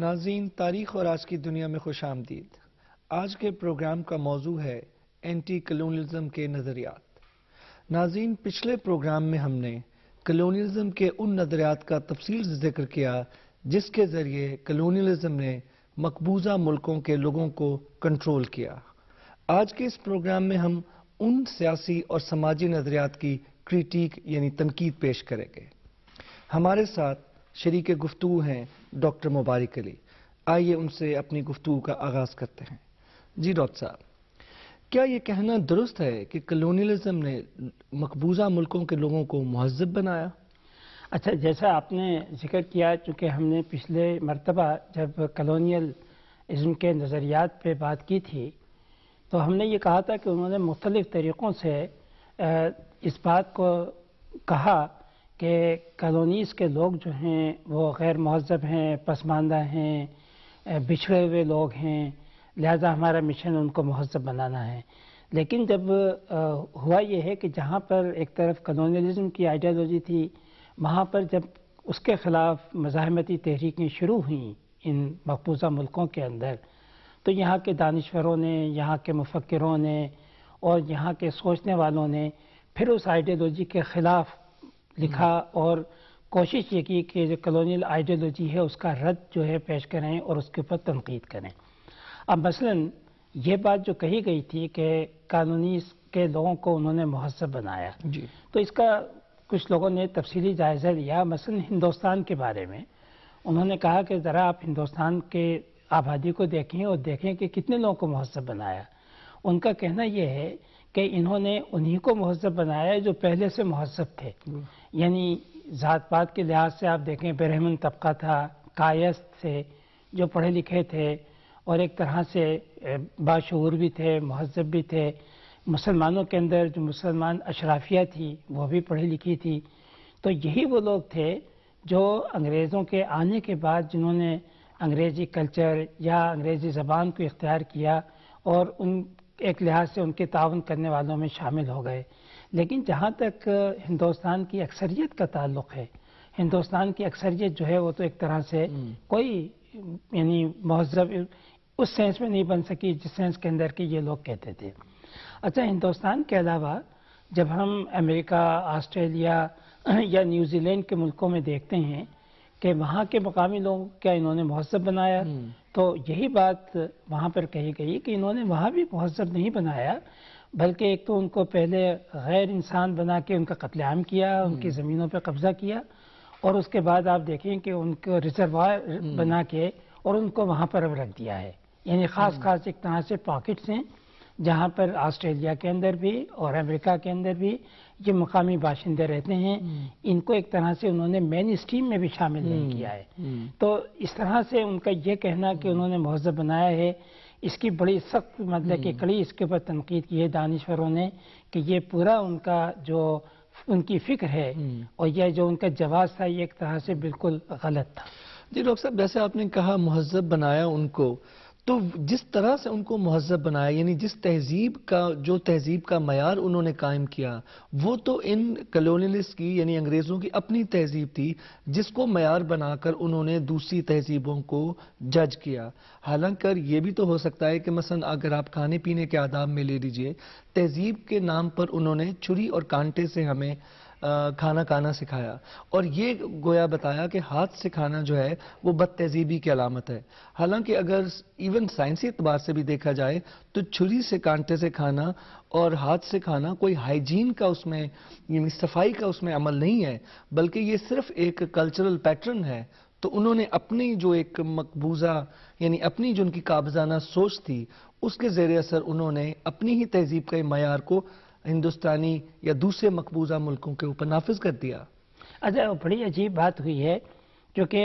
नाजीन तारीख और आज की दुनिया में खुश आमदीद आज के प्रोग्राम का मौजू है एंटी कलोनिज्म के नज़रियात नाजीन पिछले प्रोग्राम में हमने कलोनीजम के उन नज़रियात का तफसील जिक्र किया जिसके ज़रिए कलोनिज्म ने मकबूजा मुल्कों के लोगों को कंट्रोल किया आज के इस प्रोग्राम में हम उन सियासी और समाजी नज़रियात की क्रिटिक यानी तनकीद पेश करेंगे हमारे साथ शरीक गुफ्तु हैं डॉक्टर मुबारक अली आइए उनसे अपनी गुफ्तु का आगाज करते हैं जी डॉक्टर साहब क्या ये कहना दुरुस्त है कि कलोनियलिज्म ने मकबूजा मुल्कों के लोगों को महजब बनाया अच्छा जैसा आपने जिक्र किया चूँकि हमने पिछले मरतबा जब कलोनील इज़म के नज़रियात पे बात की थी तो हमने ये कहा था कि उन्होंने मुख्तलिफ़ तरीक़ों से इस बात को कहा कि कॉलोनीज़ के लोग जो हैं वो गैर महजब हैं पसमानदा हैं बिछड़े हुए लोग हैं लिहाजा हमारा मिशन उनको महजब बनाना है लेकिन जब आ, हुआ ये है कि जहाँ पर एक तरफ कलोनियलिज्म की आइडियालॉजी थी वहाँ पर जब उसके ख़िलाफ़ मज़ाहमती तहरीकें शुरू हुई इन मकबूजा मुल्कों के अंदर तो यहाँ के दानश्वरों ने यहाँ के मुफक्रों ने और यहाँ के सोचने वालों ने फिर उस आइडियालॉजी के ख़िलाफ़ लिखा और कोशिश ये की कि जो कलोनियल आइडियोलॉजी है उसका रद्द जो है पेश करें और उसके ऊपर तनकीद करें अब मसलन ये बात जो कही गई थी कि कानूनी के लोगों को उन्होंने महसब बनाया जी तो इसका कुछ लोगों ने तफसीली जायज़ा लिया मसलन हिंदुस्तान के बारे में उन्होंने कहा कि ज़रा आप हिंदुस्तान के आबादी को देखें और देखें कि कितने लोगों को महसब बनाया उनका कहना यह है कि इन्होंने उन्हीं को महसब बनाया जो पहले से महसब थे यानी ज़ात पात के लिहाज से आप देखें बरहमन तबका था कायस्त थे जो पढ़े लिखे थे और एक तरह से बाशूर भी थे महजब भी थे मुसलमानों के अंदर जो मुसलमान अशराफिया थी वो भी पढ़ी लिखी थी तो यही वो लोग थे जो अंग्रेज़ों के आने के बाद जिन्होंने अंग्रेज़ी कल्चर या अंग्रेज़ी ज़बान को इख्तियार किया और उन एक लिहाज से उनके ताउन करने वालों में शामिल हो गए लेकिन जहाँ तक हिंदुस्तान की अक्सरियत का ताल्लुक है हिंदुस्तान की अक्सरियत जो है वो तो एक तरह से हम्म। कोई यानी महजब उस सेंस में नहीं बन सकी जिस सेंस के अंदर कि ये लोग कहते थे अच्छा हिंदुस्तान के अलावा जब हम अमेरिका ऑस्ट्रेलिया या न्यूजीलैंड के मुल्कों में देखते हैं कि वहाँ के मकामी लोगों क्या इन्होंने महजब बनाया हम्म। तो यही बात वहाँ पर कही गई कि इन्होंने वहाँ भी महजब नहीं बनाया बल्कि एक तो उनको पहले गैर इंसान बना के उनका कत्लेम किया हम्म। उनकी ज़मीनों पर कब्ज़ा किया और उसके बाद आप देखें कि उनको रिजर्वा हम्म। बना के और उनको वहाँ पर अब रख दिया है यानी ख़ास हम्म। खास एक तरह से पॉकेट्स हैं जहाँ पर ऑस्ट्रेलिया के अंदर भी और अमेरिका के अंदर भी ये मकामी बाशिंदे रहते हैं इनको एक तरह से उन्होंने मेन स्ट्रीम में भी शामिल नहीं किया है तो इस तरह से उनका ये कहना कि उन्होंने महजब बनाया है इसकी बड़ी सख्त मतलब कि कड़ी इसके ऊपर तनकीद की है दानश्वरों ने कि ये पूरा उनका जो उनकी फिक्र है हम्म। और यह जो उनका जवाब था ये एक तरह से बिल्कुल गलत था जी डॉक्टर साहब जैसे आपने कहा महजब बनाया उनको तो जिस तरह से उनको महजब बनाया यानी जिस तहजीब का जो तहजीब का मैार उन्होंने कायम किया वो तो इन कलोनलिस्ट की यानी अंग्रेज़ों की अपनी तहजीब थी जिसको मैार बनाकर उन्होंने दूसरी तहजीबों को जज किया हालांकि ये भी तो हो सकता है कि मसलन अगर आप खाने पीने के आदाब में ले लीजिए तहजीब के नाम पर उन्होंने छुरी और कांटे से हमें खाना खाना सिखाया और ये गोया बताया कि हाथ से खाना जो है वो बद तहजीबी की अलामत है हालांकि अगर इवन साइंसी अतबार से भी देखा जाए तो छुरी से कांटे से खाना और हाथ से खाना कोई हाइजीन का उसमें यानी सफाई का उसमें अमल नहीं है बल्कि ये सिर्फ एक कल्चरल पैटर्न है तो उन्होंने अपनी जो एक मकबूजा यानी अपनी जो उनकी काबजाना सोच थी उसके जेर असर उन्होंने अपनी ही तहजीब के मैार को हिंदुस्तानी या दूसरे मकबूजा मुल्कों के ऊपर नाफिज कर दिया अच्छा बड़ी अजीब बात हुई है क्योंकि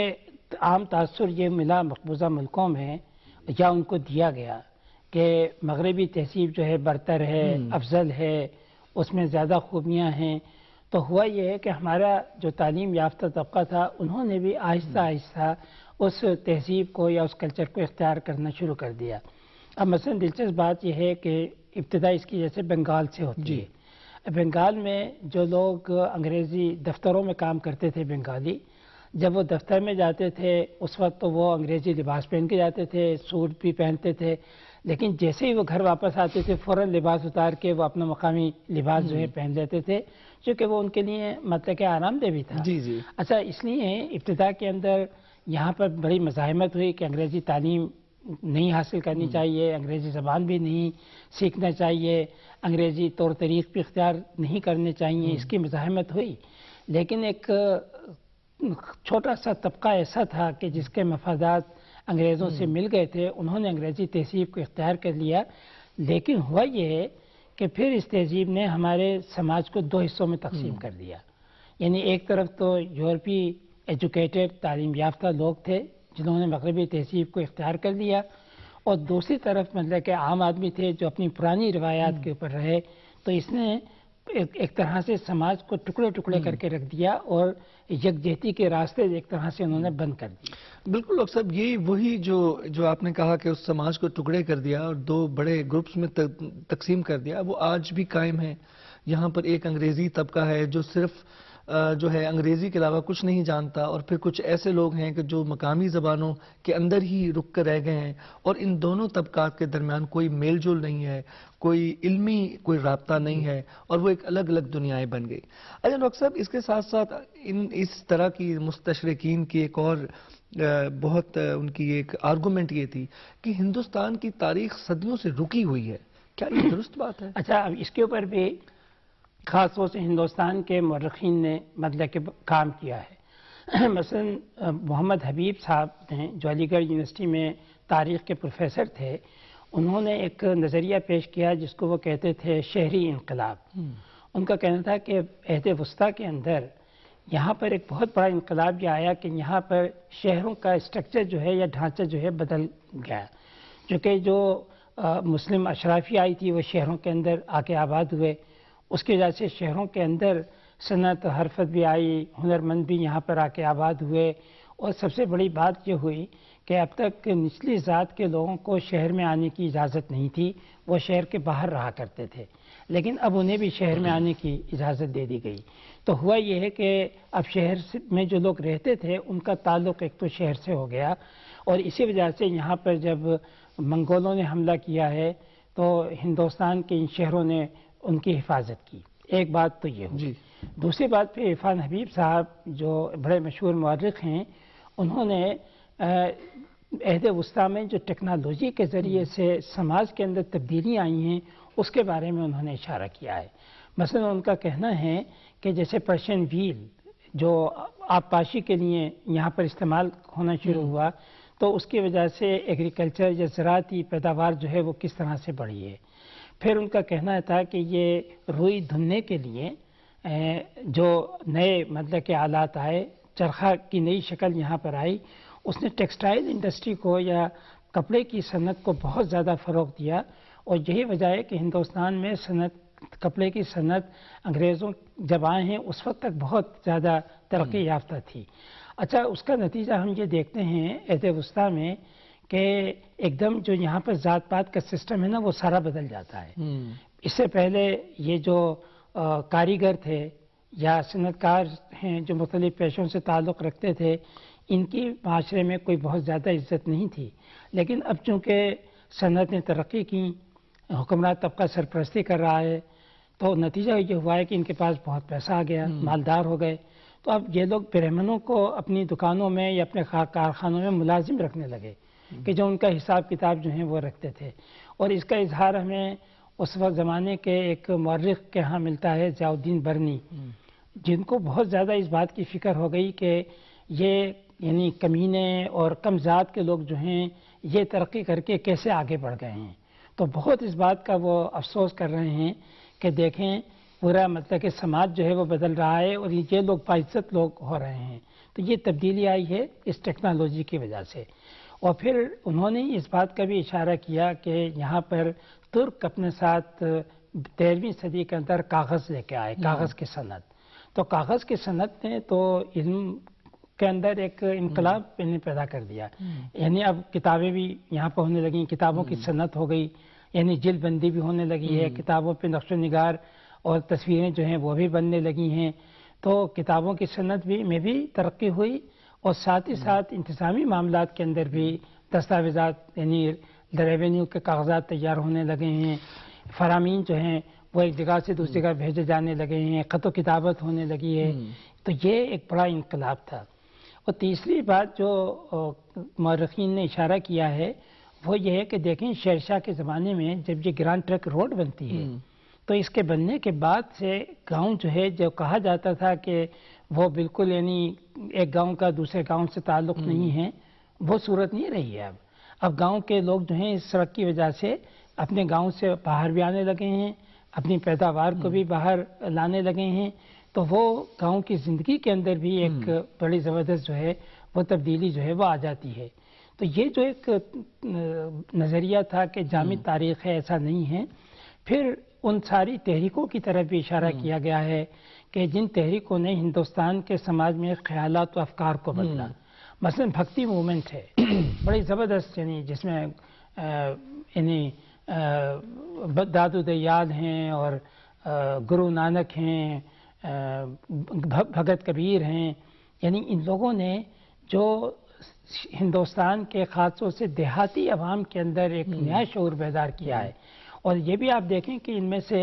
आम तासर ये मिला मकबूजा मुल्कों में या उनको दिया गया कि मगरबी तहसीब जो है बरतर है हम्म। अफजल है उसमें ज़्यादा खूबियाँ हैं तो हुआ यह है कि हमारा जो तालीम याफ्ता तबका था उन्होंने भी आहिस्ता हम्म। आहिस्ता उस तहजीब को या उस कल्चर को इख्तियार करना शुरू कर दिया अब मसलन दिलचस्प बात यह है कि इब्तदा इसकी जैसे बंगाल से होती है बंगाल में जो लोग अंग्रेज़ी दफ्तरों में काम करते थे बंगाली जब वो दफ्तर में जाते थे उस वक्त तो वो अंग्रेज़ी लिबास पहन के जाते थे सूट भी पहनते थे लेकिन जैसे ही वो घर वापस आते थे फ़ौर लिबास उतार के वो अपना मकामी लिबास जो है हम्म। पहन लेते थे क्योंकि वो उनके लिए मतलब के आरामदेह भी था जी जी अच्छा इसलिए इब्तदा के अंदर यहाँ पर बड़ी मज़ाहमत हुई कि अंग्रेज़ी तालीम नहीं हासिल करनी हम्म। चाहिए अंग्रेज़ी ज़बान भी नहीं सीखना चाहिए अंग्रेज़ी तौर तरीक़ भी इख्तियार नहीं करने चाहिए हम्म। इसकी मजाहमत हुई लेकिन एक छोटा सा तबका ऐसा था कि जिसके मफादात अंग्रेज़ों से हम्म। मिल गए थे उन्होंने अंग्रेज़ी तहजीब को इख्तियार कर लिया लेकिन हुआ यह है कि फिर इस तहजीब ने हमारे समाज को दो हिस्सों में तकसीम कर दिया यानी एक तरफ तो यूरोपी एजुकेटेड तालीम याफ्ता लोग थे जिन्होंने मगरबी तहजीब को इख्तियार कर लिया और दूसरी तरफ मतलब कि आम आदमी थे जो अपनी पुरानी रवायात के ऊपर रहे तो इसने एक, एक तरह से समाज को टुकड़े टुकड़े हम्म। करके रख दिया और यकजहती के रास्ते एक तरह से उन्होंने बंद कर दिया बिल्कुल डॉक्टर साहब वही जो जो आपने कहा कि उस समाज को टुकड़े कर दिया और दो बड़े ग्रुप्स में तक, तकसीम कर दिया वो आज भी कायम है यहाँ पर एक अंग्रेजी तबका है जो सिर्फ जो है अंग्रेज़ी के अलावा कुछ नहीं जानता और फिर कुछ ऐसे लोग हैं कि जो मकामी ज़बानों के अंदर ही रुक कर रह गए हैं और इन दोनों तबकात के दरमियान कोई मेल जोल नहीं है कोई इल्मी कोई रबता नहीं है और वो एक अलग अलग दुनियाएं बन गई अच्छा डॉक्टर साहब इसके साथ साथ इन इस तरह की मुस्तरकिन की एक और बहुत उनकी एक आर्गूमेंट ये थी कि हिंदुस्तान की तारीख सदियों से रुकी हुई है क्या ये दुरुस्त बात है अच्छा अब इसके ऊपर भी ख़ास तौर से हिंदुस्तान के मर्रखीन ने मतलब के काम किया है मसलन मोहम्मद हबीब साहब ने जो अलीगढ़ यूनिवर्सिटी में तारीख़ के प्रोफेसर थे उन्होंने एक नज़रिया पेश किया जिसको वो कहते थे शहरी इनकलाब हम्म। उनका कहना था कि अहद वस्ती के अंदर यहाँ पर एक बहुत बड़ा इनकलाब यह आया कि यहाँ पर शहरों का स्ट्रक्चर जो है या ढांचा जो है बदल गया चूँकि जो, जो आ, मुस्लिम अशराफी आई थी वो शहरों के अंदर आके आबाद हुए उसकी वजह से शहरों के अंदर सनत हरफत भी आई हुनरमंद भी यहाँ पर आके आबाद हुए और सबसे बड़ी बात यह हुई कि अब तक निचली ज़ात के लोगों को शहर में आने की इजाज़त नहीं थी वो शहर के बाहर रहा करते थे लेकिन अब उन्हें भी शहर में आने की इजाज़त दे दी गई तो हुआ यह है कि अब शहर में जो लोग रहते थे उनका ताल्लुक एक तो शहर से हो गया और इसी वजह से यहाँ पर जब मंगोलों ने हमला किया है तो हिंदुस्तान के इन शहरों ने उनकी हिफाजत की एक बात तो ये हुई दूसरी बात पे इरफान हबीब साहब जो बड़े मशहूर मौरख हैं उन्होंने अहद वस्ती में जो टेक्नोलॉजी के ज़रिए से समाज के अंदर तब्दीलियाँ आई हैं उसके बारे में उन्होंने इशारा किया है मसलन उनका कहना है कि जैसे पर्शियन व्हील जो आबपाशी के लिए यहाँ पर इस्तेमाल होना शुरू हम्म। हुआ तो उसकी वजह से एग्रीकल्चर या ज़राती पैदावार जो है वो किस तरह से बढ़ी है फिर उनका कहना था कि ये रुई धुनने के लिए जो नए मतलब के आलात आए चरखा की नई शक्ल यहाँ पर आई उसने टेक्सटाइल इंडस्ट्री को या कपड़े की सनत को बहुत ज़्यादा फ़रोग दिया और यही वजह है कि हिंदुस्तान में सनत कपड़े की सनत अंग्रेज़ों जब आए हैं उस वक्त तक बहुत ज़्यादा तरक्की हम्म। याफ्ता थी अच्छा उसका नतीजा हम ये देखते हैं एत वस्ता में कि एकदम जो यहाँ पर जात पात का सिस्टम है ना वो सारा बदल जाता है हम्म। इससे पहले ये जो आ, कारीगर थे या सनतकार हैं जो मुख्तलिफ पेशों से ताल्लुक़ रखते थे इनकी माशरे में कोई बहुत ज़्यादा इज्जत नहीं थी लेकिन अब चूँकि सनत ने तरक्की की हुक्मरान तबका सरपरस्ती कर रहा है तो नतीजा ये हुआ है कि इनके पास बहुत पैसा आ गया हम्म। मालदार हो गए तो अब ये लोग ब्राह्मणों को अपनी दुकानों में या अपने कारखानों में मुलाजिम रखने लगे कि जो उनका हिसाब किताब जो है वो रखते थे और इसका इजहार हमें उस वक्त ज़माने के एक मर्रख के यहाँ मिलता है जाउद्दीन बर्नी हम्म। जिनको बहुत ज़्यादा इस बात की फिक्र हो गई कि ये यानी कमीने और कम ज़ात के लोग जो हैं ये तरक्की करके कैसे आगे बढ़ गए हैं तो बहुत इस बात का वो अफसोस कर रहे हैं कि देखें पूरा मतलब कि समाज जो है वो बदल रहा है और ये लोग बाइज्जत लोग हो रहे हैं तो ये तब्दीली आई है इस टेक्नोलॉजी की वजह से और फिर उन्होंने इस बात का भी इशारा किया कि यहाँ पर तुर्क अपने साथ तेरहवीं सदी के अंदर कागज़ लेके आए हम्म। कागज़ की सनत तो कागज़ की सनत ने तो इल्म के अंदर एक हम्म। इनकलाब इन्हें पैदा कर दिया हम्म। यानी अब किताबें भी यहाँ पर होने लगी किताबों की सनत हो गई यानी जिलबंदी भी होने लगी है किताबों पर नक्श नगार और तस्वीरें जो हैं वो भी बनने लगी हैं तो किताबों की सनत भी में भी तरक्की हुई और साथ ही साथ इंतजामी मामला के अंदर भी दस्तावेजा यानी रेवेन्यू के कागजात तैयार होने लगे हैं फरामीन जो हैं वो एक जगह से दूसरी जगह भेजे जाने लगे हैं ख़त किताबत होने लगी है हम्म। तो ये एक बड़ा इनकलाब था और तीसरी बात जो मरखीन ने इशारा किया है वो ये है कि देखें शेरशाह के ज़माने में जब ये ग्रांड ट्रक रोड बनती है हम्म। तो इसके बनने के बाद से गांव जो है जो कहा जाता था कि वो बिल्कुल यानी एक गांव का दूसरे गांव से ताल्लुक हम्म। नहीं है वो सूरत नहीं रही है अब अब गांव के लोग जो हैं इस सड़क की वजह से अपने गांव से बाहर भी आने लगे हैं अपनी पैदावार को भी हम्म। बाहर लाने लगे हैं तो वो गांव की ज़िंदगी के अंदर भी एक हम्म। बड़ी ज़बरदस्त जो है वो तब्दीली जो है वो आ जाती है तो ये जो एक नज़रिया था कि जाम तारीख है ऐसा नहीं है फिर उन सारी तहरीकों की तरफ भी इशारा हम्म। किया गया है कि जिन तहरीकों ने हिंदुस्तान के समाज में ख्याल व अफकार को बदला हम्म। मसलन भक्ति मूवमेंट है बड़ी ज़बरदस्त यानी जिसमें यानी दादू दयाल हैं और गुरु नानक हैं भगत कबीर हैं यानी इन लोगों ने जो हिंदुस्तान के खासतौर से देहाती अवाम के अंदर एक हम्म। नया शौर बेदार किया है और ये भी आप देखें कि इनमें से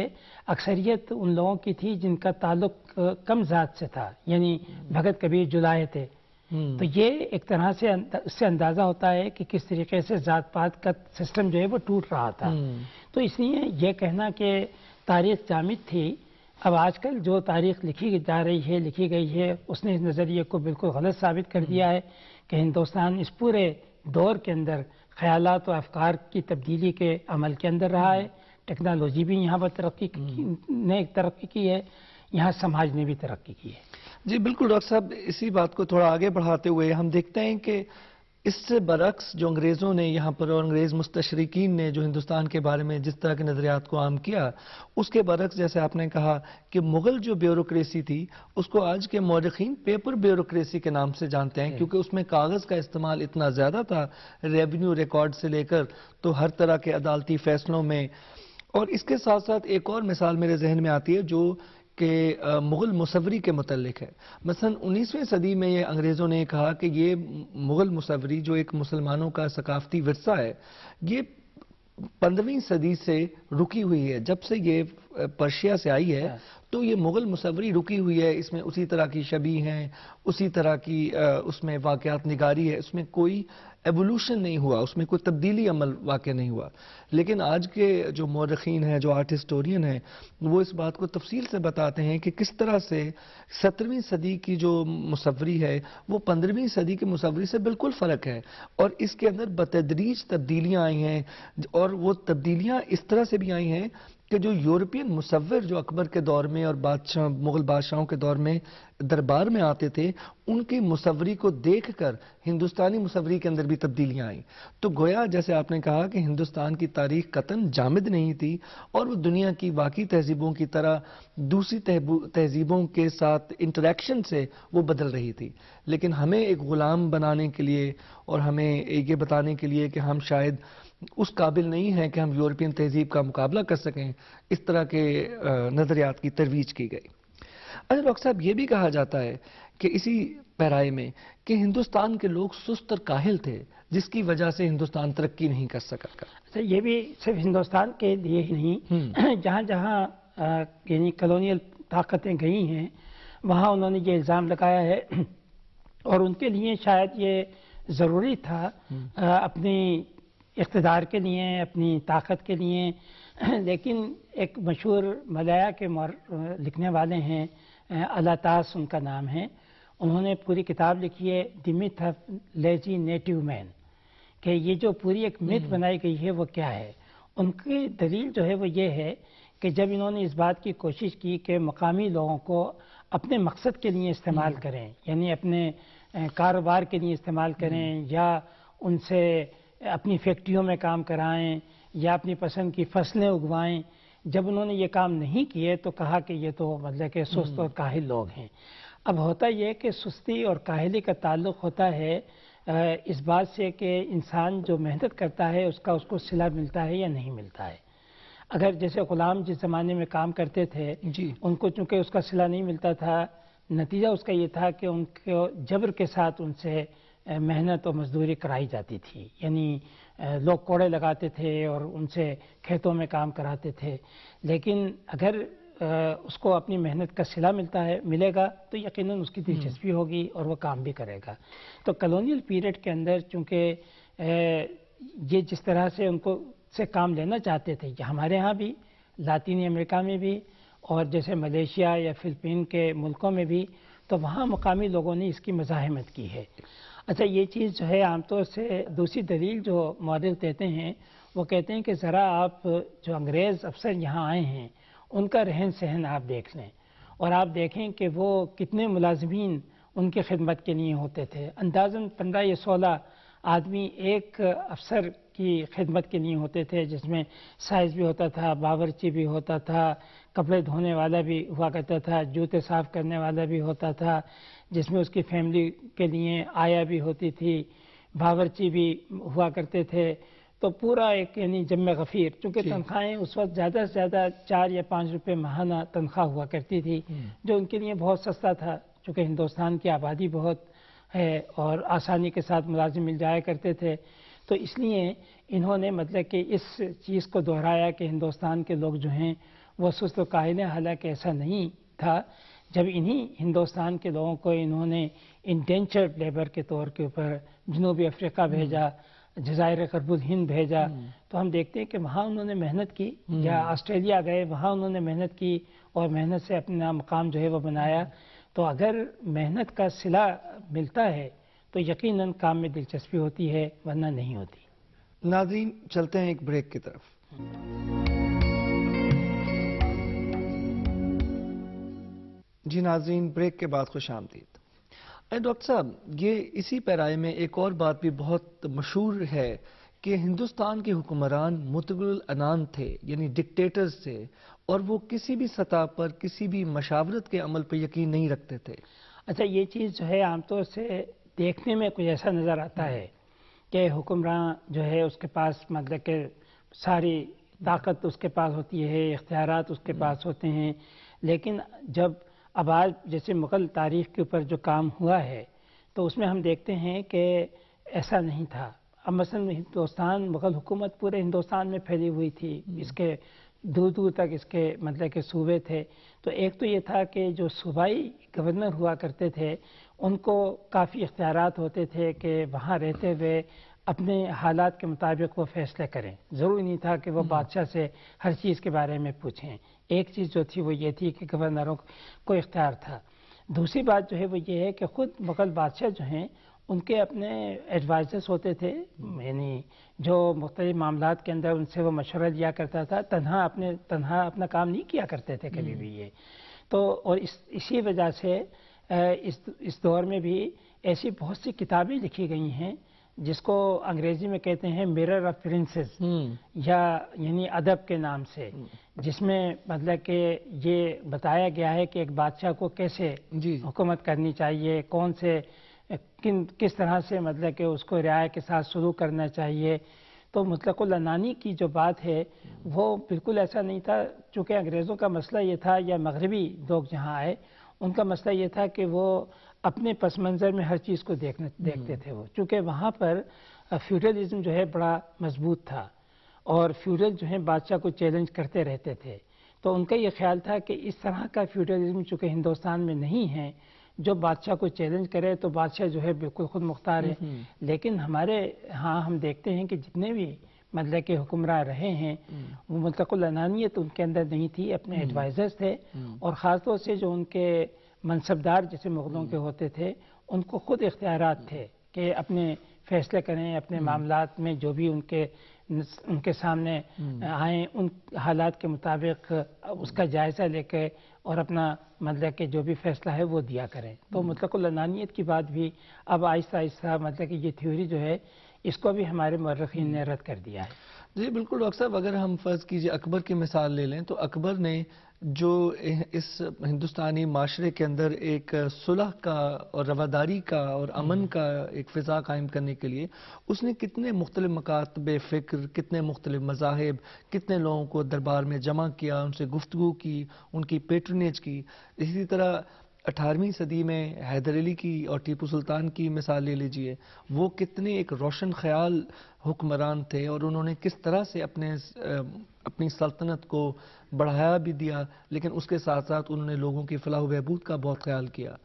अक्सरियत उन लोगों की थी जिनका ताल्लुक कम जात से था यानी हम्म। भगत कबीर जुलाए थे हम्म। तो ये एक तरह से उससे अंदाजा होता है कि किस तरीके से जात पात का सिस्टम जो है वो टूट रहा था हम्म। तो इसलिए ये कहना कि तारीख जामित थी अब आजकल जो तारीख लिखी जा रही है लिखी गई है उसने इस नज़रिए को बिल्कुल गलत साबित कर दिया है कि हिंदुस्तान इस पूरे दौर के अंदर ख्याल और अफकार की तब्दीली के अमल के अंदर रहा है टेक्नोलॉजी भी यहाँ पर तरक्की हम्म। ने तरक्की की है यहाँ समाज ने भी तरक्की की है जी बिल्कुल डॉक्टर साहब इसी बात को थोड़ा आगे बढ़ाते हुए हम देखते हैं कि इससे बरक्स जो अंग्रेज़ों ने यहाँ पर और अंग्रेज़ मुस्तशरकिन ने जो हिंदुस्तान के बारे में जिस तरह के नज़रियात को आम किया उसके बरक्स जैसे आपने कहा कि मुग़ल जो ब्यूरोसी थी उसको आज के मौरखीन पेपर ब्यूरोसी के नाम से जानते हैं हम्म। क्योंकि उसमें कागज़ का इस्तेमाल इतना ज़्यादा था रेवेन्यू रिकॉर्ड से लेकर तो हर तरह के अदालती फैसलों में और इसके साथ साथ एक और मिसाल मेरे जहन में आती है जो के मुग़ल मुसवरी के मतलब है मसलन उन्नीसवें सदी में ये अंग्रेज़ों ने कहा कि ये मुग़ल मुसवरी जो एक मुसलमानों का सकाफ़ती वरसा है ये पंद्रहवीं सदी से रुकी हुई है जब से ये पर्शिया से आई है हाँ। तो ये मुग़ल मुसवरी रुकी हुई है इसमें उसी तरह की शबी हैं उसी तरह की उसमें वाकयात निगारी है उसमें कोई एवोल्यूशन नहीं हुआ उसमें कोई तब्दीली अमल वाक़ नहीं हुआ लेकिन आज के जो मौरखीन हैं जो आर्ट हिस्टोरियन हैं वो इस बात को तफसील से बताते हैं कि किस तरह से सत्रहवीं सदी की जो मुसवरी है वो पंद्रहवीं सदी की मुसवरी से बिल्कुल फ़र्क है और इसके अंदर बतदरीज तब्दीलियाँ आई हैं और वो तब्दीलियाँ इस तरह से भी आई हैं कि जो यूरोपियन मुसवर जो अकबर के दौर में और बादशाह मुगल बादशाहों के दौर में दरबार में आते थे उनकी मुसवरी को देखकर हिंदुस्तानी मुसवरी के अंदर भी तब्दीलियां आई तो गोया जैसे आपने कहा कि हिंदुस्तान की तारीख कतन जामिद नहीं थी और वो दुनिया की बाकी तहजीबों की तरह दूसरी तहजीबों के साथ इंटरेक्शन से वो बदल रही थी लेकिन हमें एक ग़ुलाम बनाने के लिए और हमें ये बताने के लिए कि हम शायद उस काबिल नहीं है कि हम यूरोपियन तहजीब का मुकाबला कर सकें इस तरह के नज़रियात की तरवीज की गई अच्छा डॉक्टर साहब ये भी कहा जाता है कि इसी पैराए में कि हिंदुस्तान के लोग सुस्त और काहिल थे जिसकी वजह से हिंदुस्तान तरक्की नहीं कर सका अच्छा ये भी सिर्फ हिंदुस्तान के लिए ही नहीं हम्म। जहाँ जहाँ यानी कलोनियल ताकतें गई हैं वहाँ उन्होंने ये इल्ज़ाम लगाया है और उनके लिए शायद ये ज़रूरी था हम्म। अपनी इकतदार के लिए अपनी ताकत के लिए लेकिन एक मशहूर मलाया के लिखने वाले हैं अलातास उनका नाम है उन्होंने पूरी किताब लिखी है the myth myth lazy native man कि ये जो पूरी एक हम्म। मिथ बनाई गई है वो क्या है उनकी दलील जो है वो ये है कि जब इन्होंने इस बात की कोशिश की कि मकामी लोगों को अपने मकसद के लिए इस्तेमाल हम्म। करें यानी अपने कारोबार के लिए इस्तेमाल करें हम्म। या उनसे अपनी फैक्ट्रियों में काम कराएं या अपनी पसंद की फसलें उगवाएं जब उन्होंने ये काम नहीं किए तो कहा कि ये तो मतलब के सुस्त और काहिल लोग हैं अब होता यह कि सुस्ती और काहिली का ताल्लुक होता है इस बात से कि इंसान जो मेहनत करता है उसका उसको सिला मिलता है या नहीं मिलता है अगर जैसे गुलाम जिस ज़माने में काम करते थे जी उनको चूंकि उसका सिला नहीं मिलता था नतीजा उसका ये था कि उनके जबर के साथ उनसे मेहनत और मजदूरी कराई जाती थी यानी लोग कोड़े लगाते थे और उनसे खेतों में काम कराते थे लेकिन अगर उसको अपनी मेहनत का सिला मिलता है मिलेगा तो यकीनन उसकी हम्म। दिलचस्पी होगी और वह काम भी करेगा तो कलोनियल पीरियड के अंदर चूंकि ये जिस तरह से उनको से काम लेना चाहते थे हमारे यहाँ भी लातिनी अमेरिका में भी और जैसे मलेशिया या फिलिपीन के मुल्कों में भी तो वहाँ मकामी लोगों ने इसकी मजाहमत की है अच्छा ये चीज़ जो है आमतौर से दूसरी दलील जो मॉडल देते हैं वो कहते हैं कि ज़रा आप जो अंग्रेज़ अफसर यहाँ आए हैं उनका रहन सहन आप देख लें और आप देखें कि वो कितने मुलाजमीन उनकी खिदमत के लिए होते थे अंदाजन पंद्रह या सोलह आदमी एक अफसर की खिदमत के लिए होते थे जिसमें साइज़ भी होता था बावरची भी होता था कपड़े धोने वाला भी हुआ करता था जूते साफ़ करने वाला भी होता था जिसमें उसकी फैमिली के लिए आया भी होती थी बावरची भी हुआ करते थे तो पूरा एक यानी जम गफीर चूँकि तनख्वाहें उस वक्त ज़्यादा से ज़्यादा चार या पाँच रुपये महाना तनख्वाह हुआ करती थी हम्म। जो उनके लिए बहुत सस्ता था चूँकि हिंदुस्तान की आबादी बहुत है और आसानी के साथ मुलाजिम मिल जाया करते थे तो इसलिए इन्होंने मतलब कि इस चीज़ को दोहराया कि हिंदुस्तान के लोग जो हैं वह सुस्त कायल हैं हालांकि ऐसा नहीं था जब इन्हीं हिंदुस्तान के लोगों को इन्होंने इंडेंचर्ड लेबर के तौर के ऊपर जनूबी अफ्रीका हम्म। भेजा जजायर करबुल हिंद भेजा हम्म। तो हम देखते हैं कि वहाँ उन्होंने मेहनत की या हम्म। ऑस्ट्रेलिया गए वहाँ उन्होंने मेहनत की और मेहनत से अपना मकाम जो है वो बनाया तो अगर मेहनत का सिला मिलता है तो यकीनन काम में दिलचस्पी होती है वरना नहीं होती नाजीन चलते हैं एक ब्रेक की तरफ जी नाजीन ब्रेक के बाद खुश आमदीद डॉक्टर साहब ये इसी पैराए में एक और बात भी बहुत मशहूर है कि हिंदुस्तान के हुक्मरान मुतगुल अनान थे यानी डिक्टेटर्स थे और वो किसी भी सतह पर किसी भी मशावरत के अमल पर यकीन नहीं रखते थे अच्छा ये चीज़ जो है आमतौर से देखने में कुछ ऐसा नज़र आता है कि हुक्मरान जो है उसके पास मतलब के सारी ताकत उसके पास होती है इख्तियार उसके हम्म। पास होते हैं लेकिन जब अब आज जैसे मुग़ल तारीख़ के ऊपर जो काम हुआ है तो उसमें हम देखते हैं कि ऐसा नहीं था अब मसल हिंदुस्तान मुग़ल हुकूमत पूरे हिंदुस्तान में फैली हुई थी हम्म। इसके दूर दूर तक इसके मतलब के सूबे थे तो एक तो ये था कि जो सूबाई गवर्नर हुआ करते थे उनको काफ़ी इख्तियार होते थे कि वहाँ रहते हुए अपने हालात के मुताबिक वो फैसले करें ज़रूरी नहीं था कि वो हम्म। बादशाह से हर चीज़ के बारे में पूछें एक चीज़ जो थी वो ये थी कि गवर्नरों को इख्तियार था दूसरी बात जो है वो ये है कि ख़ुद मुगल बादशाह जो हैं उनके अपने एडवाइजर्स होते थे यानी जो मुख्तलि मामला के अंदर उनसे वो मशवरा लिया करता था तनहा अपने तनहा अपना काम नहीं किया करते थे कभी हम्म। भी ये तो और इस इसी वजह से इस इस दौर में भी ऐसी बहुत सी किताबें लिखी गई हैं जिसको अंग्रेजी में कहते हैं मिरर ऑफ प्रिंसेस या यानी अदब के नाम से हम्म। जिसमें मतलब कि ये बताया गया है कि एक बादशाह को कैसे हुकूमत करनी चाहिए कौन से किन किस तरह से मतलब कि उसको रियाय के साथ शुरू करना चाहिए तो मुतलक लनानी की जो बात है वो बिल्कुल ऐसा नहीं था चूँकि अंग्रेज़ों का मसला ये था या मगरबी लोग जहाँ आए उनका मसला ये था कि वो अपने पस मंजर में हर चीज़ को देखने हम्म। देखते थे वो चूँकि वहाँ पर फ्यूडलिज्म जो है बड़ा मजबूत था और फ्यूडल जो है बादशाह को चैलेंज करते रहते थे तो उनका ये ख्याल था कि इस तरह का फ्यूडलिज्म चूँकि हिंदुस्तान में नहीं है जो बादशाह को चैलेंज करे तो बादशाह जो है बिल्कुल खुद मुख्तार है हम्म। लेकिन हमारे हाँ हम देखते हैं कि जितने भी मतलब के हुक्मरान रहे हैं हम्म। वो मुतकुल अनानियत उनके अंदर नहीं थी अपने एडवाइजर्स थे और ख़ासतौर से जो उनके मनसबदार जैसे मुगलों के होते थे उनको खुद इख्तियार थे कि अपने फैसले करें अपने हम्म। मामला में जो भी उनके उनके सामने हम्म। आए उन हालात के मुताबिक उसका जायज़ा लेकर और अपना मतलब कि जो भी फैसला है वो दिया करें तो मतलब की बात भी अब आहिस्ता आहिस्ता मतलब कि ये थ्योरी जो है इसको भी हमारे मर्रखीन ने रद्द कर दिया है जी बिल्कुल डॉक्टर साहब अगर हम फर्ज कीजिए अकबर की मिसाल ले लें तो अकबर ने जो इस हिंदुस्तानी माशरे के अंदर एक सुलह का और रवादारी का और अमन हम्म। का एक फ़िज़ा कायम करने के लिए उसने कितने मुख्तलि मकातब फ़िक्र कितने मुख्तलि मजाहब कितने लोगों को दरबार में जमा किया उनसे गुफ्तु की उनकी पेट्रनेज की इसी तरह अठारहवीं सदी में हैदर अली की और टीपू सुल्तान की मिसाल ले लीजिए वो कितने एक रोशन ख्याल हुक्मरान थे और उन्होंने किस तरह से अपने अपनी सल्तनत को बढ़ाया भी दिया लेकिन उसके साथ साथ उन्होंने लोगों की फलाह बहबूद का बहुत ख्याल किया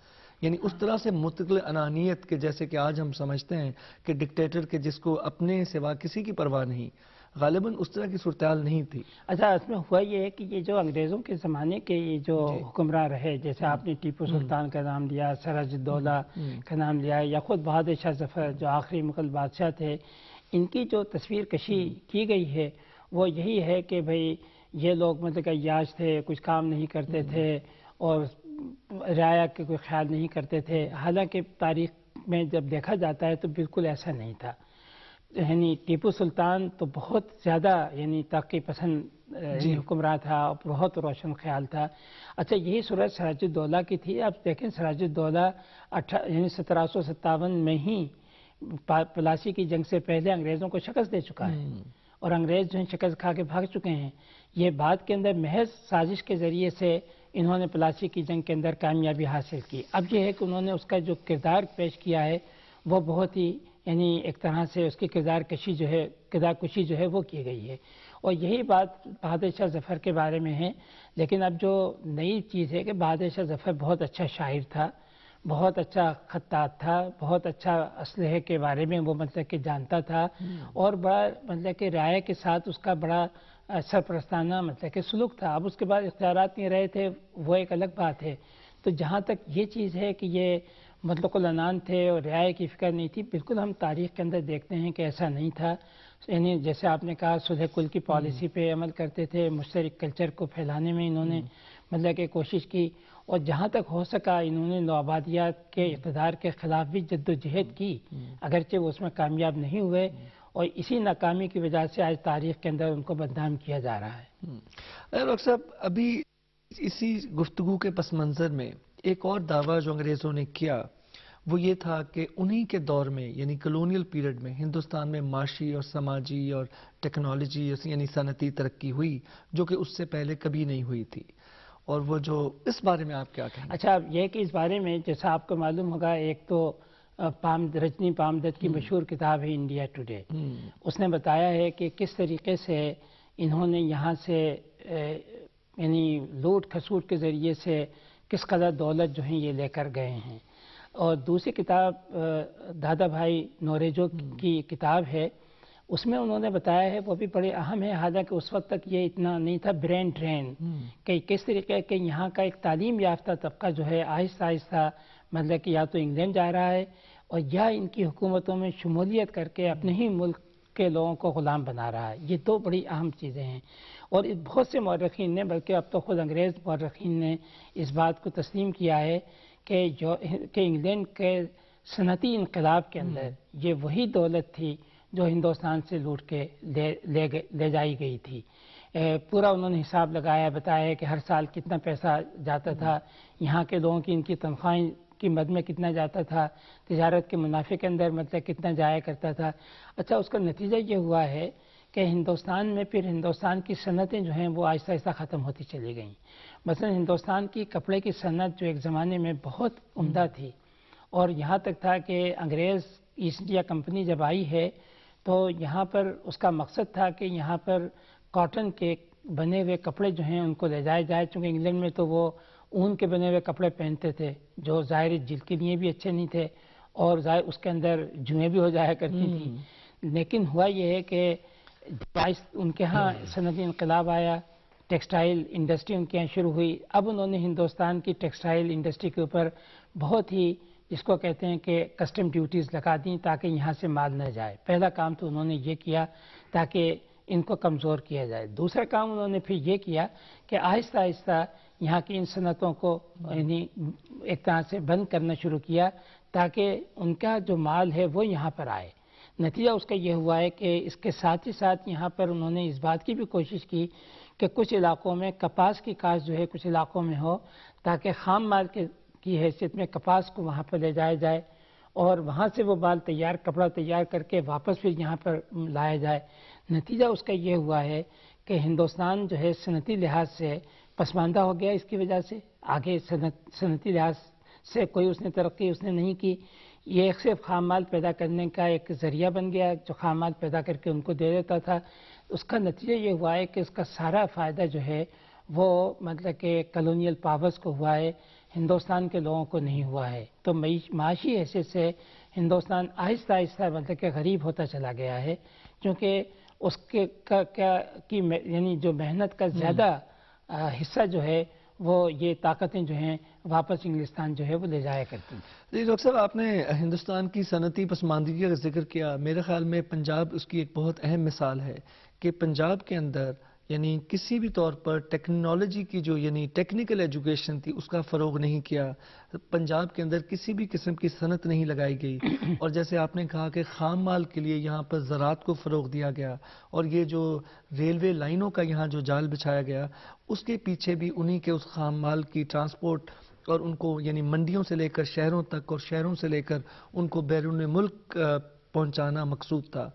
यानी उस तरह से मुतकिल अनानियत के जैसे कि आज हम समझते हैं कि डिक्टेटर के जिसको अपने सिवा किसी की परवाह नहीं गालिबा उस तरह की सूरत नहीं थी अच्छा इसमें हुआ ये है कि ये जो अंग्रेज़ों के ज़माने के ये जो हुक्मरान रहे जैसे हम्म। आपने टीपू हम्म। सुल्तान का नाम लिया दौला हम्म। का नाम लिया या ख़ुद बहादुर शाह जफर जो आखिरी मुगल बादशाह थे इनकी जो तस्वीर कशी की गई है वो यही है कि भाई ये लोग मतलब याज थे कुछ काम नहीं करते थे और राया के कोई ख्याल नहीं करते थे हालांकि तारीख में जब देखा जाता है तो बिल्कुल ऐसा नहीं था यानी टीपू सुल्तान तो बहुत ज़्यादा यानी तरक्की पसंद हुक्मरान था और बहुत रोशन ख्याल था अच्छा यही सूरत सराजुद्दौला की थी आप देखें सराजुद्दौला अठा यानी सत्रह सौ सत्तावन में ही पलासी की जंग से पहले अंग्रेज़ों को शिकस्त दे चुका है हम्म। और अंग्रेज जो हैं शिकस्त खा के भाग चुके हैं ये बात के अंदर महज साजिश के ज़रिए से इन्होंने प्लासी की जंग के अंदर कामयाबी हासिल की अब यह है कि उन्होंने उसका जो किरदार पेश किया है वो बहुत ही यानी एक तरह से उसकी किरदार कशी जो है किरदार कुशी जो है वो की गई है और यही बात बहादुर शाह जफ़र के बारे में है लेकिन अब जो नई चीज़ है कि बहादुर शाह जफ़र बहुत अच्छा शायर था बहुत अच्छा खत्तात था बहुत अच्छा असलहे के बारे में वो मतलब कि जानता था हम्म। और बड़ा मतलब कि राय के साथ उसका बड़ा सरप्रस्ताना मतलब कि सलूक था अब उसके बाद इख्तियार नहीं रहे थे वो एक अलग बात है तो जहाँ तक ये चीज़ है कि ये मतलब मतलकुलनान थे और राय की फ़िक्र नहीं थी बिल्कुल हम तारीख़ के अंदर देखते हैं कि ऐसा नहीं था यानी जैसे आपने कहा सुलह कुल की हम्म। पॉलिसी पे अमल करते थे मुश्तरक कल्चर को फैलाने में इन्होंने हम्म। मतलब कि कोशिश की और जहाँ तक हो सका इन्होंने नौबादियात के इकदार के ख़िलाफ़ भी जद्दोजहद की हम्म। अगरचे वो उसमें कामयाब नहीं हुए और इसी नाकामी की वजह से आज तारीख के अंदर उनको बदनाम किया जा रहा है हम्म। डॉक्टर साहब अभी इसी गुफ्तगु के पस मंज़र में एक और दावा जो अंग्रेज़ों ने किया वो ये था कि उन्हीं के दौर में यानी कलोनियल पीरियड में हिंदुस्तान में माशी और समाजी और टेक्नोलॉजी यानी सनती तरक्की हुई जो कि उससे पहले कभी नहीं हुई थी और वो जो इस बारे में आप क्या कहें अच्छा यह कि इस बारे में जैसा आपको मालूम होगा एक तो पाम रजनी पामदत की हम्म। मशहूर किताब है इंडिया टुडे हम्म। उसने बताया है कि किस तरीके से इन्होंने यहाँ से यानी लूट खसूट के ज़रिए से किस कदर दौलत जो है ये लेकर गए हैं और दूसरी किताब दादा भाई नोरेजो हम्म। की किताब है उसमें उन्होंने बताया है वो भी बड़े अहम है हालांकि उस वक्त तक ये इतना नहीं था ब्रेन ड्रेन हम्म। कि किस तरीके के यहाँ का एक तालीम याफ्ता तबका जो है आहिस्ता आहिस्ता मतलब कि या तो इंग्लैंड जा रहा है और या इनकी हुकूमतों में शमूलियत करके अपने ही मुल्क के लोगों को ग़ुलाम बना रहा है ये दो बड़ी अहम चीज़ें हैं और बहुत से मौरखीन ने बल्कि अब तो ख़ुद अंग्रेज़ मौरखीन ने इस बात को तस्लीम किया है कि जो कि इंग्लैंड के सनती इनकलाब के अंदर हम्म। ये वही दौलत थी जो हिंदुस्तान से लूट के ले ले, ले जाई गई थी पूरा उन्होंने हिसाब लगाया बताया कि हर साल कितना पैसा जाता था यहाँ के लोगों की इनकी तनख्वाहें की मद में कितना जाता था तजारत के मुनाफे के अंदर मतलब कितना जाया करता था अच्छा उसका नतीजा ये हुआ है कि हिंदुस्तान में फिर हिंदुस्तान की सनतें जो हैं वो आहिस्ता आहिस्ता ख़त्म होती चली गईं मसलन हिंदुस्तान की कपड़े की सनत जो एक ज़माने में बहुत उमदा थी और यहाँ तक था कि अंग्रेज़ ईस्ट इंडिया कंपनी जब आई है तो यहाँ पर उसका मकसद था कि यहाँ पर कॉटन के बने हुए कपड़े जो हैं उनको ले जाया जाए चूँकि इंग्लैंड में तो वो ऊन के बने हुए कपड़े पहनते थे जो ज़ाहिर जिल के लिए भी अच्छे नहीं थे और ज़ाहिर उसके अंदर जुएँ भी हो जाया करती थी हम्म। लेकिन हुआ यह है कि बाईस उनके यहाँ हम्म। सनती इनकलाब आया टेक्सटाइल इंडस्ट्री उनके यहाँ शुरू हुई अब उन्होंने हिंदुस्तान की टेक्सटाइल इंडस्ट्री के ऊपर बहुत ही इसको कहते हैं कि कस्टम ड्यूटीज़ लगा दी ताकि यहाँ से माल न जाए पहला काम तो उन्होंने ये किया ताकि इनको कमज़ोर किया जाए दूसरा काम उन्होंने फिर ये किया कि आहिस्ता आहिस्ता यहाँ की इन सनतों को यानी एक तरह से बंद करना शुरू किया ताकि उनका जो माल है वो यहाँ पर आए नतीजा उसका यह हुआ है कि इसके साथ ही साथ यहाँ पर उन्होंने इस बात की भी कोशिश की कि कुछ इलाकों में कपास की काश जो है कुछ इलाकों में हो ताकि खाम माल के की हैसियत में कपास को वहाँ पर ले जाया जाए और वहाँ से वो बाल तैयार कपड़ा तैयार करके वापस फिर यहाँ पर लाया जाए नतीजा उसका ये हुआ है कि हिंदुस्तान जो है सनती लिहाज से पसमानदा हो गया इसकी वजह से आगे सनती लिहाज से कोई उसने तरक्की उसने नहीं की ये एक सिर्फ खाम माल पैदा करने का एक ज़रिया बन गया जो खाम माल पैदा करके उनको दे देता था उसका नतीजा ये हुआ है कि उसका सारा फ़ायदा जो है वो मतलब कि कलोनियल पावर्स को हुआ है हिंदुस्तान के लोगों को नहीं हुआ है तो माशी हैसियत से हिंदुस्तान आहिस्ता आहिस्ता मतलब कि गरीब होता चला गया है क्योंकि उसके का क्या कि यानी जो मेहनत का हम्म। ज़्यादा हिस्सा जो है वो ये ताकतें जो हैं वापस इंग्लिस्तान जो है वो ले जाया करती हैं जी डॉक्टर साहब आपने हिंदुस्तान की सनती पसमानदगी का जिक्र किया मेरे ख्याल में पंजाब उसकी एक बहुत अहम मिसाल है कि पंजाब के अंदर यानी किसी भी तौर पर टेक्नोलॉजी की जो यानी टेक्निकल एजुकेशन थी उसका फ़रोग नहीं किया पंजाब के अंदर किसी भी किस्म की सनत नहीं लगाई गई और जैसे आपने कहा कि खाम माल के लिए यहाँ पर ज़रात को फ़रोग दिया गया और ये जो रेलवे लाइनों का यहाँ जो जाल बिछाया गया उसके पीछे भी उन्हीं के उस खाम माल की ट्रांसपोर्ट और उनको यानी मंडियों से लेकर शहरों तक और शहरों से लेकर उनको बैरून मुल्क पहुँचाना मकसूद था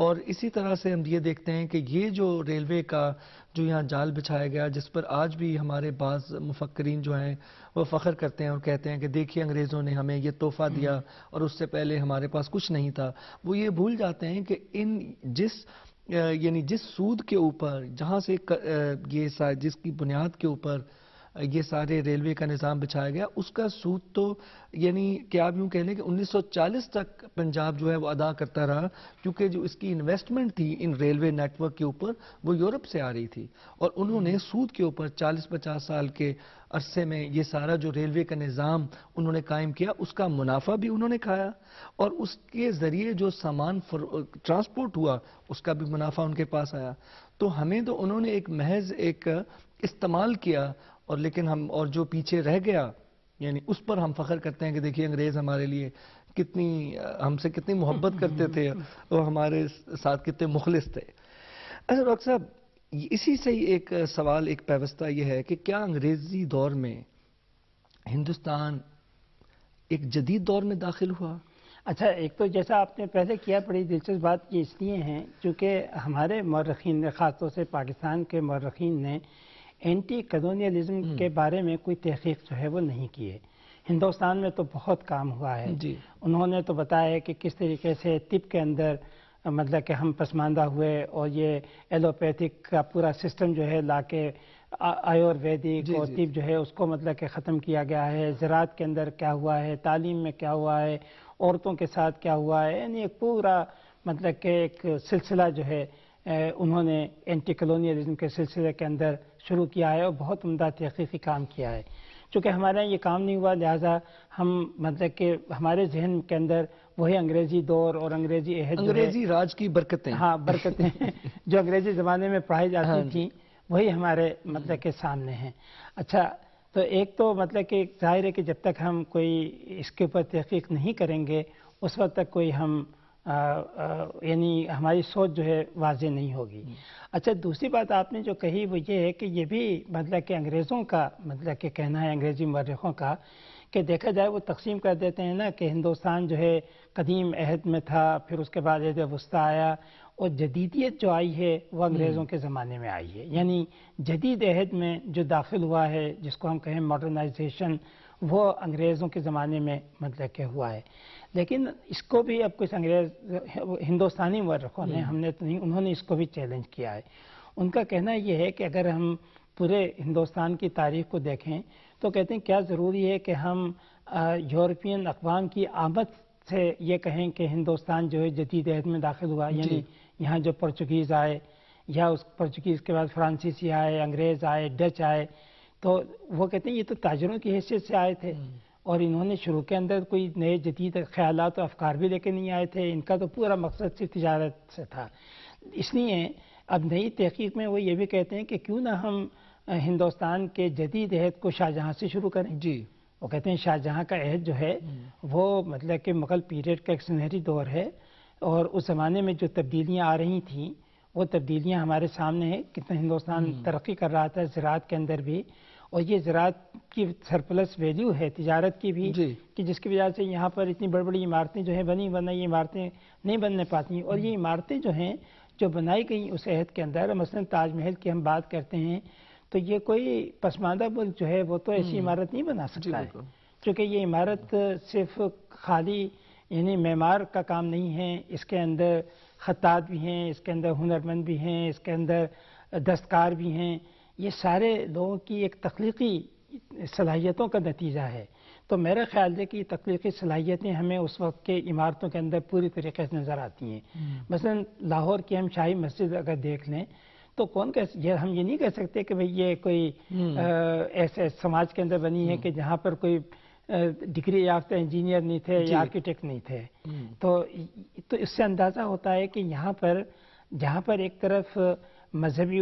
और इसी तरह से हम ये देखते हैं कि ये जो रेलवे का जो यहाँ जाल बिछाया गया जिस पर आज भी हमारे बाज़ मुफक्रीन जो हैं वो फ़ख्र करते हैं और कहते हैं कि देखिए अंग्रेज़ों ने हमें ये तोहफ़ा हम्म। दिया और उससे पहले हमारे पास कुछ नहीं था वो ये भूल जाते हैं कि इन जिस यानी जिस सूद के ऊपर जहाँ से ये जिसकी बुनियाद के ऊपर ये सारे रेलवे का निज़ाम बिछाया गया उसका सूद तो यानी कि आप यूँ कह लें कि 1940 तक पंजाब जो है वो अदा करता रहा क्योंकि जो इसकी इन्वेस्टमेंट थी इन रेलवे नेटवर्क के ऊपर वो यूरोप से आ रही थी और उन्होंने हम्म। सूद के ऊपर 40-50 साल के अरसे में ये सारा जो रेलवे का निज़ाम उन्होंने कायम किया उसका मुनाफा भी उन्होंने खाया और उसके ज़रिए जो सामान ट्रांसपोर्ट हुआ उसका भी मुनाफा उनके पास आया तो हमें तो उन्होंने एक महज एक इस्तेमाल किया और लेकिन हम और जो पीछे रह गया यानी उस पर हम फख्र करते हैं कि देखिए अंग्रेज़ हमारे लिए कितनी हमसे कितनी मोहब्बत करते थे और हमारे साथ कितने मुखलिस थे अच्छा डॉक्टर साहब इसी से ही एक सवाल एक व्यवस्था यह है कि क्या अंग्रेज़ी दौर में हिंदुस्तान एक जदीद दौर में दाखिल हुआ अच्छा एक तो जैसा आपने पहले किया बड़ी दिलचस्प बात ये इसलिए है क्योंकि हमारे मौरखीन ने खासतौर से पाकिस्तान के मौरखीन ने एंटी कलोनियलिज्म हम्म। के बारे में कोई तहकीक जो है वो नहीं की है हिंदुस्तान में तो बहुत काम हुआ है जी। उन्होंने तो बताया कि किस तरीके से तिब के अंदर मतलब कि हम पसमानदा हुए और ये एलोपैथिक का पूरा सिस्टम जो है लाके आयुर्वेदिक और तिब जो है उसको मतलब कि ख़त्म किया गया है ज़रात के अंदर क्या हुआ है तालीम में क्या हुआ है औरतों के साथ क्या हुआ है यानी एक पूरा मतलब कि एक सिलसिला जो है उन्होंने एंटी कलोनियलिज्म के सिलसिले के अंदर शुरू किया है और बहुत उमदा तहकीकी काम किया है चूँकि हमारे यहाँ ये काम नहीं हुआ लिहाजा हम मतलब कि हमारे जहन के अंदर वही अंग्रेजी दौर और अंग्रेजी अहद अंग्रेजी राज की बरकतें हाँ बरकतें जो अंग्रेजी ज़माने में पढ़ाई जाती हाँ। थी वही हमारे मतलब के सामने हैं अच्छा तो एक तो मतलब कि जाहिर है कि जब तक हम कोई इसके ऊपर तहकीक नहीं करेंगे उस वक्त तक कोई हम यानी हमारी सोच जो है वाज नहीं होगी अच्छा दूसरी बात आपने जो कही वो ये है कि ये भी मतलब कि अंग्रेज़ों का मतलब कि कहना है अंग्रेज़ी मरखों का कि देखा जाए वो तकसीम कर देते हैं ना कि हिंदुस्तान जो है कदीम अहद में था फिर उसके बाद अहद वस्ता आया और जदीदियत जो आई है वह अंग्रेज़ों के ज़माने में आई है यानी जदीद अहद में जो दाखिल हुआ है जिसको हम कहें मॉडर्नाइजेशन वो अंग्रेज़ों के ज़माने में मतलब के हुआ है लेकिन इसको भी अब कुछ अंग्रेज हिंदुस्तानी वर्कों ने हम्म। हमने तो नहीं उन्होंने इसको भी चैलेंज किया है उनका कहना यह है कि अगर हम पूरे हिंदुस्तान की तारीख को देखें तो कहते हैं क्या ज़रूरी है कि हम यूरोपियन अकवाम की आमद से ये कहें कि हिंदुस्तान जो है जदीद अहद में दाखिल हुआ यानी यहाँ जो पुर्चुगीज आए या उस पुर्चुगीज के बाद फ्रांसीसी आए अंग्रेज़ आए डच आए तो वो कहते हैं ये तो ताजरों की हैसियत से आए थे हम्म। और इन्होंने शुरू के अंदर कोई नए जदीद ख्याल और अफकार भी लेके नहीं आए थे इनका तो पूरा मकसद सिर्फ तजारत से था इसलिए अब नई तहकीक में वो ये भी कहते हैं कि क्यों ना हम हिंदुस्तान के जदीद अहद को शाहजहाँ से शुरू करें जी वो कहते हैं शाहजहाँ का अहद जो है हम्म। वो मतलब कि मुगल पीरियड का एक सुनहरी दौर है और उस ज़माने में जो तब्दीलियाँ आ रही थी वो तब्दीलियाँ हमारे सामने हैं कितना हिंदुस्तान हम्म। तरक्की कर रहा था ज़रात के अंदर भी और ये ज़रात की सरप्लस वैल्यू है तजारत की भी कि जिसकी वजह से यहाँ पर इतनी बड़ी बड़ी इमारतें जो हैं बनी वरना ये इमारतें नहीं बनने पाती और ये इमारतें जो हैं जो बनाई गई उस अहद के अंदर मसलन ताजमहल की हम बात करते हैं तो ये कोई पसमानदा मुल्क जो है वो तो ऐसी हम्म। इमारत नहीं बना सकता है क्योंकि ये इमारत सिर्फ खाली यानी मेमार का काम नहीं है इसके अंदर खतात भी हैं इसके अंदर हुनरमंद भी हैं इसके अंदर दस्तकार भी हैं ये सारे लोगों की एक तख्लीकी सलाहियतों का नतीजा है तो मेरा ख्याल है कि तख्लीकी सलाहियतें हमें उस वक्त के इमारतों के अंदर पूरी तरीके से नज़र आती हैं हम्म। मसलन लाहौर की हम शाही मस्जिद अगर देख लें तो कौन कह ये हम ये नहीं कह सकते कि भाई ये कोई हम्म। ऐसे समाज के अंदर बनी है हम्म। कि जहाँ पर कोई डिग्री याफ्ता इंजीनियर नहीं थे या आर्किटेक्ट नहीं थे तो तो इससे अंदाज़ा होता है कि यहाँ पर जहाँ पर एक तरफ मजहबी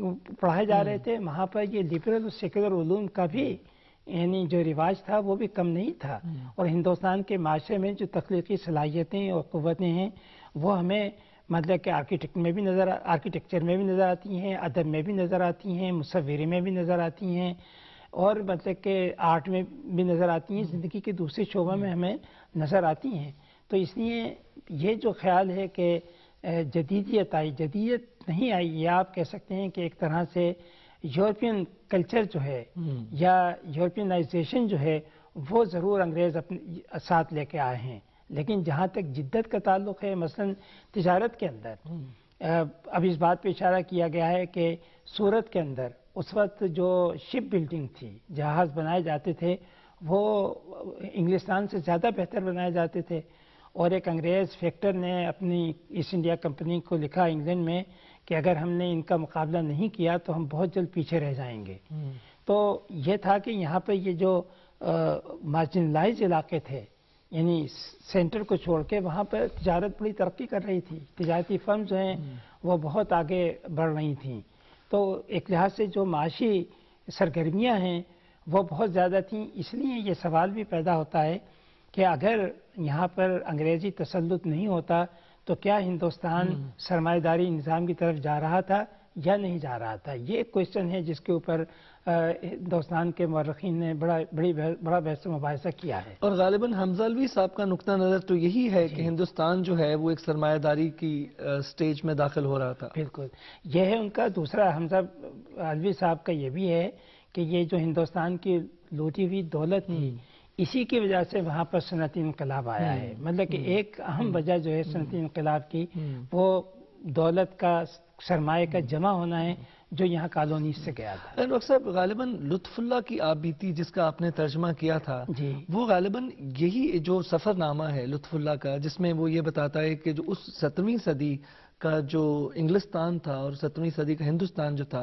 पढ़ाए जा रहे हम्म। थे वहाँ पर ये लिबरल और सेकुलर ओलूम का भी यानी जो रिवाज था वो भी कम नहीं था हम्म। और हिंदुस्तान के माशरे में जो तख्लीकी सलाहियतें और क़वतें हैं वो हमें मतलब कि आर्किटेक्ट में भी नज़र आर्किटेक्चर में भी नज़र आती हैं अदब में भी नज़र आती हैं मुसवरी में भी नज़र आती हैं और मतलब के आर्ट में भी नज़र आती हैं हम्म। ज़िंदगी के दूसरे शोबा में हमें नज़र आती हैं तो इसलिए ये जो ख्याल है कि जदीदियत आई जदीदियत नहीं आई ये आप कह सकते हैं कि एक तरह से यूरोपियन कल्चर जो है हम्म। या यूरोपियनाइजेशन जो है वो ज़रूर अंग्रेज़ अपने साथ लेके आए हैं लेकिन जहाँ तक जिद्दत का ताल्लुक है मसलन तजारत के अंदर हम्म। अब इस बात पे इशारा किया गया है कि सूरत के अंदर उस वक्त जो शिप बिल्डिंग थी जहाज़ बनाए जाते थे वो इंग्लिस्तान से ज़्यादा बेहतर बनाए जाते थे और एक अंग्रेज फैक्टर ने अपनी ईस्ट इंडिया कंपनी को लिखा इंग्लैंड में कि अगर हमने इनका मुकाबला नहीं किया तो हम बहुत जल्द पीछे रह जाएंगे हम्म। तो ये था कि यहाँ पर ये जो मार्जिनलाइज इलाके थे यानी सेंटर को छोड़ के वहाँ पर तजारत बड़ी तरक्की कर रही थी तजारती जो हैं हम्म। वो बहुत आगे बढ़ रही थी तो एक लिहाज से जो माशी सरगर्मियाँ हैं वो बहुत ज़्यादा थी इसलिए ये सवाल भी पैदा होता है कि अगर यहाँ पर अंग्रेजी तसलुत नहीं होता तो क्या हिंदुस्तान हम्म। सरमाएदारी निज़ाम की तरफ जा रहा था या नहीं जा रहा था ये एक क्वेश्चन है जिसके ऊपर हिंदुस्तान के मरखीन ने बड़ा बड़ी बड़ा बहस मुबासा किया है और गालिबा हमजालवी साहब का नुकता नज़र तो यही है कि हिंदुस्तान जो है वो एक सरमायादारी की स्टेज में दाखिल हो रहा था बिल्कुल यह है उनका दूसरा हमजा अलवी साहब का ये भी है कि ये जो हिंदुस्तान की लूटी हुई दौलत थी हम्म। इसी की वजह से वहाँ पर सनती इनकलाब आया हम्म। है मतलब कि हम्म। एक अहम हम्म। वजह जो है सनती इनकलाब की वो दौलत का सरमाए का जमा होना है जो यहाँ कॉलोनी से गया था डॉक्टर साहब गालिबा लुत्फुल्ला की आप बीती जिसका आपने तर्जमा किया था जी वो गालिबा यही जो सफ़रनामा है लुत्फुल्ला का जिसमें वो ये बताता है कि जो उस सत्रहवीं सदी का जो इंग्लिस्तान था और सत्रहवीं सदी का हिंदुस्तान जो था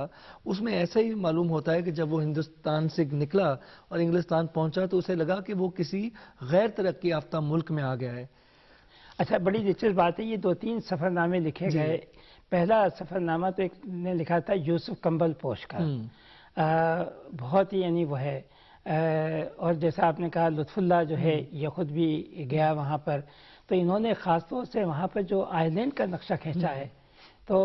उसमें ऐसा ही मालूम होता है कि जब वो हिंदुस्तान से निकला और इंग्लिस्तान पहुंचा तो उसे लगा कि वो किसी गैर तरक्की याफ्ता मुल्क में आ गया है अच्छा बड़ी दिलचस्प बात है ये दो तीन सफरनामे लिखे गए पहला सफरनामा तो एक ने लिखा था यूसुफ कंबल पोश का हम्म। आ, बहुत ही यानी वो है आ, और जैसा आपने कहा लुत्फुल्ला जो है हम्म। ये खुद भी गया वहाँ पर तो इन्होंने खासतौर से वहाँ पर जो आयलैंड का नक्शा खींचा हम्म। है तो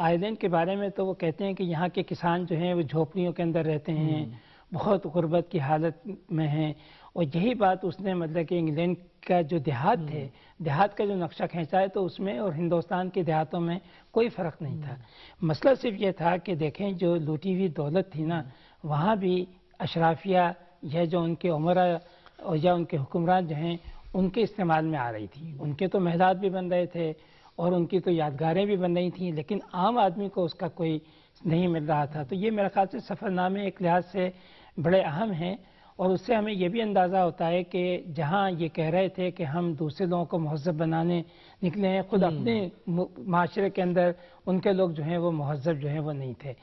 आयलैंड के बारे में तो वो कहते हैं कि यहाँ के किसान जो हैं वो झोपड़ियों के अंदर रहते हैं हम्म। बहुत गुर्बत की हालत में हैं और यही बात उसने मतलब कि इंग्लैंड का जो देहात थे हम्म। देहात का जो नक्शा खींचा है तो उसमें और हिंदुस्तान के देहातों में कोई फ़र्क नहीं था मसला सिर्फ ये था कि देखें जो लूटी हुई दौलत थी ना वहाँ भी अशराफिया यह जो उनके उम्र और या उनके हुक्मरान जो हैं उनके इस्तेमाल में आ रही थी उनके तो महदाद भी बन रहे थे और उनकी तो यादगारें भी बन रही थी लेकिन आम आदमी को उसका कोई नहीं मिल रहा था तो ये मेरे ख्याल से सफ़रनामे एक लिहाज से बड़े अहम हैं और उससे हमें यह भी अंदाज़ा होता है कि जहाँ ये कह रहे थे कि हम दूसरे लोगों को महजब बनाने निकले हैं खुद हम्म। अपने माशरे के अंदर उनके लोग जो हैं वो महजब जो हैं वो नहीं थे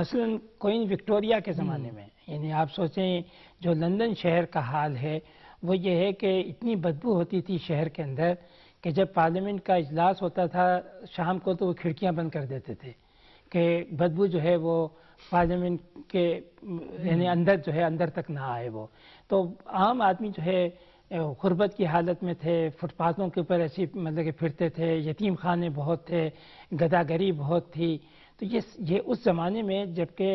मसलन कोइन विक्टोरिया के ज़माने हम्म। में यानी आप सोचें जो लंदन शहर का हाल है वो ये है कि इतनी बदबू होती थी शहर के अंदर कि जब पार्लियामेंट का इजलास होता था शाम को तो वो खिड़कियां बंद कर देते थे कि बदबू जो है वो पार्लियामेंट के यानी हम्म। अंदर जो है अंदर तक ना आए वो तो आम आदमी जो है गुर्बत की हालत में थे फुटपाथों के ऊपर ऐसी मतलब कि फिरते थे यतीम खाने बहुत थे गदागरी बहुत थी तो ये ये उस ज़माने में जबकि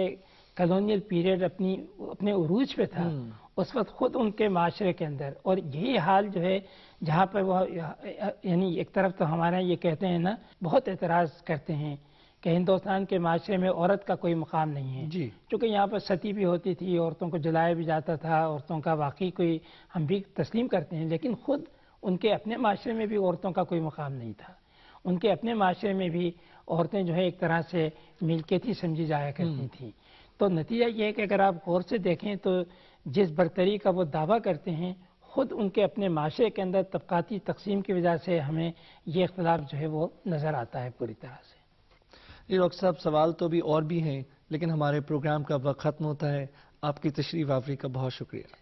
कलोनियल पीरियड अपनी अपने उरूज पे था हम्म। उस वक्त खुद उनके माशरे के अंदर और यही हाल जो है जहाँ पर वह यानी एक तरफ तो हमारे ये कहते हैं ना बहुत एतराज़ करते हैं कि हिंदुस्तान के माशरे में औरत का कोई मुकाम नहीं है जी चूंकि यहाँ पर सती भी होती थी औरतों को जलाया भी जाता था औरतों का वाकई कोई हम भी तस्लीम करते हैं लेकिन खुद उनके अपने माशरे में भी औरतों का कोई मुकाम नहीं था उनके अपने माशरे में भी औरतें जो है एक तरह से मिलकत ही समझी जाया करती हम्म। थी तो नतीजा ये है कि अगर आप गौर से देखें तो जिस बरतरी का वो दावा करते हैं खुद उनके अपने माशरे के अंदर तबकाती तकसीम की वजह से हमें ये इख्तलाफ जो है वो नज़र आता है पूरी तरह से जी डॉक्टर साहब सवाल तो भी और भी हैं लेकिन हमारे प्रोग्राम का वक्त ख़त्म होता है आपकी तशरीफ आफरी का बहुत शुक्रिया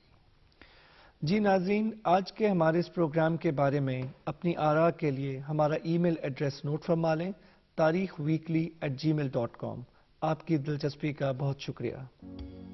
जी नाजीन आज के हमारे इस प्रोग्राम के बारे में अपनी आरा के लिए हमारा ईमेल एड्रेस नोट फरमा लें तारीख weekly at Gmail dot com आपकी दिलचस्पी का बहुत शुक्रिया